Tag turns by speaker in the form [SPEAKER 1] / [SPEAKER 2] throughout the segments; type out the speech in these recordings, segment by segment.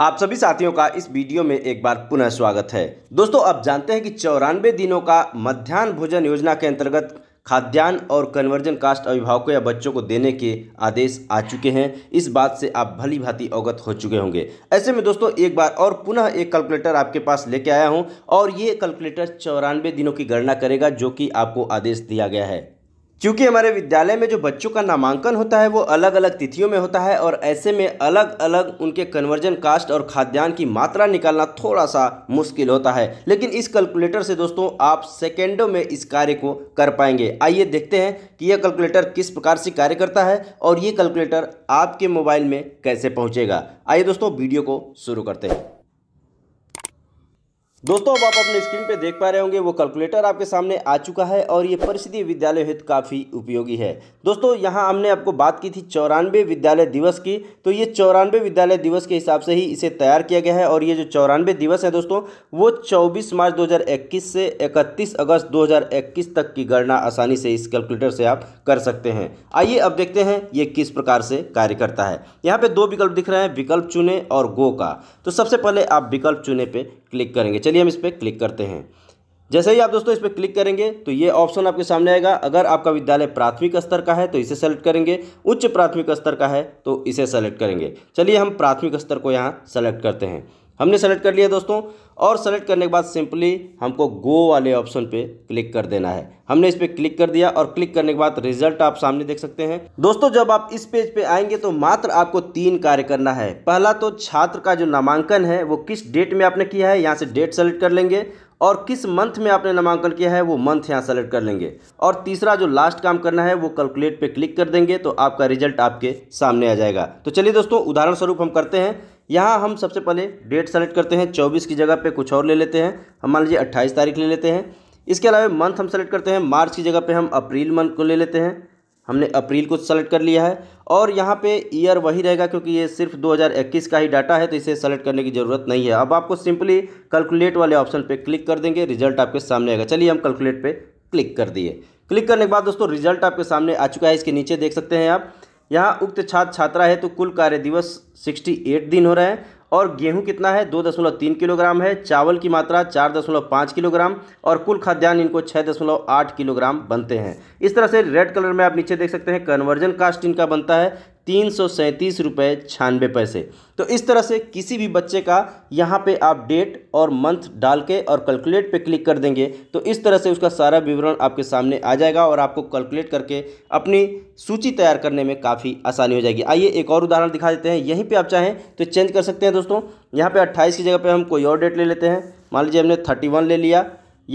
[SPEAKER 1] आप सभी साथियों का इस वीडियो में एक बार पुनः स्वागत है दोस्तों आप जानते हैं कि चौरानवे दिनों का मध्यान्ह भोजन योजना के अंतर्गत खाद्यान्न और कन्वर्जन कास्ट अभिभावकों या बच्चों को देने के आदेश आ चुके हैं इस बात से आप भली भांति अवगत हो चुके होंगे ऐसे में दोस्तों एक बार और पुनः एक कैलकुलेटर आपके पास लेके आया हूं और ये कैलकुलेटर चौरानवे दिनों की गणना करेगा जो कि आपको आदेश दिया गया है क्योंकि हमारे विद्यालय में जो बच्चों का नामांकन होता है वो अलग अलग तिथियों में होता है और ऐसे में अलग अलग उनके कन्वर्जन कास्ट और खाद्यान्न की मात्रा निकालना थोड़ा सा मुश्किल होता है लेकिन इस कैलकुलेटर से दोस्तों आप सेकेंडों में इस कार्य को कर पाएंगे आइए देखते हैं कि यह कैलकुलेटर किस प्रकार से कार्य करता है और ये कैलकुलेटर आपके मोबाइल में कैसे पहुँचेगा आइए दोस्तों वीडियो को शुरू करते हैं दोस्तों अब आप अपने स्क्रीन पे देख पा रहे होंगे वो कैलकुलेटर आपके सामने आ चुका है और ये परिषदीय विद्यालय हित काफ़ी उपयोगी है दोस्तों यहाँ हमने आपको बात की थी चौरानवे विद्यालय दिवस की तो ये चौरानवे विद्यालय दिवस के हिसाब से ही इसे तैयार किया गया है और ये जो चौरानवे दिवस है दोस्तों वो चौबीस मार्च दो से इकतीस अगस्त दो तक की गणना आसानी से इस कैलकुलेटर से आप कर सकते हैं आइए अब देखते हैं ये किस प्रकार से कार्य करता है यहाँ पर दो विकल्प दिख रहे हैं विकल्प चुने और गो का तो सबसे पहले आप विकल्प चुने पर क्लिक करेंगे चलिए हम इस पर क्लिक करते हैं जैसे ही आप दोस्तों इस पर क्लिक करेंगे तो ये ऑप्शन आपके सामने आएगा अगर आपका विद्यालय प्राथमिक स्तर का है तो इसे सेलेक्ट करेंगे उच्च प्राथमिक स्तर का है तो इसे सेलेक्ट करेंगे चलिए हम प्राथमिक स्तर को यहाँ सेलेक्ट करते हैं हमने सेलेक्ट कर लिया दोस्तों और सेलेक्ट करने के बाद सिंपली हमको गो वाले ऑप्शन पे क्लिक कर देना है हमने इस पर क्लिक कर दिया और क्लिक करने के बाद रिजल्ट आप सामने देख सकते हैं दोस्तों जब आप इस पेज पे आएंगे तो मात्र आपको तीन कार्य करना है पहला तो छात्र का जो नामांकन है वो किस डेट में आपने किया है यहाँ से डेट सेलेक्ट कर लेंगे और किस मंथ में आपने नामांकन किया है वो मंथ यहाँ सेलेक्ट कर लेंगे और तीसरा जो लास्ट काम करना है वो कैलकुलेट पे क्लिक कर देंगे तो आपका रिजल्ट आपके सामने आ जाएगा तो चलिए दोस्तों उदाहरण स्वरूप हम करते हैं यहाँ हम सबसे पहले डेट सेलेक्ट करते हैं चौबीस की जगह पर कुछ और ले लेते हैं हम मान लीजिए अट्ठाईस तारीख ले लेते हैं इसके अलावा मंथ हम सेलेक्ट करते हैं मार्च की जगह पर हम अप्रैल मंथ को ले लेते हैं हमने अप्रैल को सेलेक्ट कर लिया है और यहाँ पे ईयर वही रहेगा क्योंकि ये सिर्फ 2021 का ही डाटा है तो इसे सेलेक्ट करने की ज़रूरत नहीं है अब आपको सिंपली कैलकुलेट वाले ऑप्शन पे क्लिक कर देंगे रिजल्ट आपके सामने आएगा चलिए हम कैलकुलेट पे क्लिक कर दिए क्लिक करने के बाद दोस्तों रिजल्ट आपके सामने आ चुका है इसके नीचे देख सकते हैं आप यहाँ उक्त छात्र छात्रा है तो कुल कार्य दिवस सिक्सटी दिन हो रहे हैं और गेहूं कितना है दो दशमलव तीन किलोग्राम है चावल की मात्रा चार दशमलव पाँच किलोग्राम और कुल खाद्यान्न इनको छः दशमलव आठ किलोग्राम बनते हैं इस तरह से रेड कलर में आप नीचे देख सकते हैं कन्वर्जन कास्ट इनका बनता है तीन सौ सैंतीस रुपये छियानवे पैसे तो इस तरह से किसी भी बच्चे का यहाँ पे आप डेट और मंथ डाल के और कैलकुलेट पे क्लिक कर देंगे तो इस तरह से उसका सारा विवरण आपके सामने आ जाएगा और आपको कैलकुलेट करके अपनी सूची तैयार करने में काफ़ी आसानी हो जाएगी आइए एक और उदाहरण दिखा देते हैं यहीं पर आप चाहें तो चेंज कर सकते हैं दोस्तों यहाँ पर अट्ठाईस की जगह पर हम कोई और डेट ले लेते हैं मान लीजिए हमने थर्टी ले लिया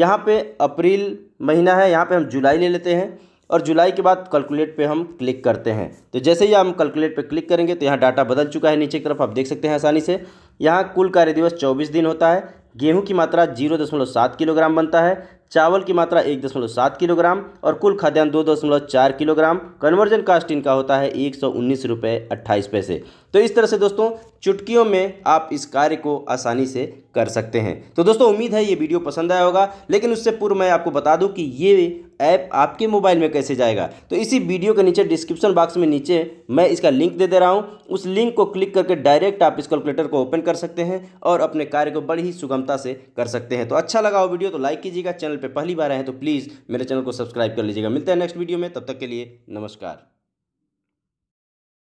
[SPEAKER 1] यहाँ पर अप्रैल महीना है यहाँ पर हम जुलाई ले लेते हैं और जुलाई के बाद कैलकुलेट पे हम क्लिक करते हैं तो जैसे ही हम कैलकुलेट पे क्लिक करेंगे तो यहाँ डाटा बदल चुका है नीचे की तरफ आप देख सकते हैं आसानी से यहाँ कुल कार्य दिवस चौबीस दिन होता है गेहूं की मात्रा जीरो दशमलव सात किलोग्राम बनता है चावल की मात्रा एक दशमलव सात किलोग्राम और कुल खाद्यान्न दो दशमलव चार किलोग्राम कन्वर्जन कास्ट इनका होता है एक सौ उन्नीस रुपये अट्ठाईस पैसे तो इस तरह से दोस्तों चुटकियों में आप इस कार्य को आसानी से कर सकते हैं तो दोस्तों उम्मीद है ये वीडियो पसंद आया होगा लेकिन उससे पूर्व मैं आपको बता दूं कि ये ऐप आपके मोबाइल में कैसे जाएगा तो इसी वीडियो के नीचे डिस्क्रिप्शन बॉक्स में नीचे मैं इसका लिंक दे दे रहा हूँ उस लिंक को क्लिक करके डायरेक्ट आप इस कैलकुलेटर को ओपन कर सकते हैं और अपने कार्य को बड़ी ही सुगमता से कर सकते हैं तो अच्छा लगा हो वीडियो तो लाइक कीजिएगा चैनल पर पहली बार आए तो प्लीज़ मेरे चैनल को सब्सक्राइब कर लीजिएगा मिलते हैं नेक्स्ट वीडियो में तब तक के लिए नमस्कार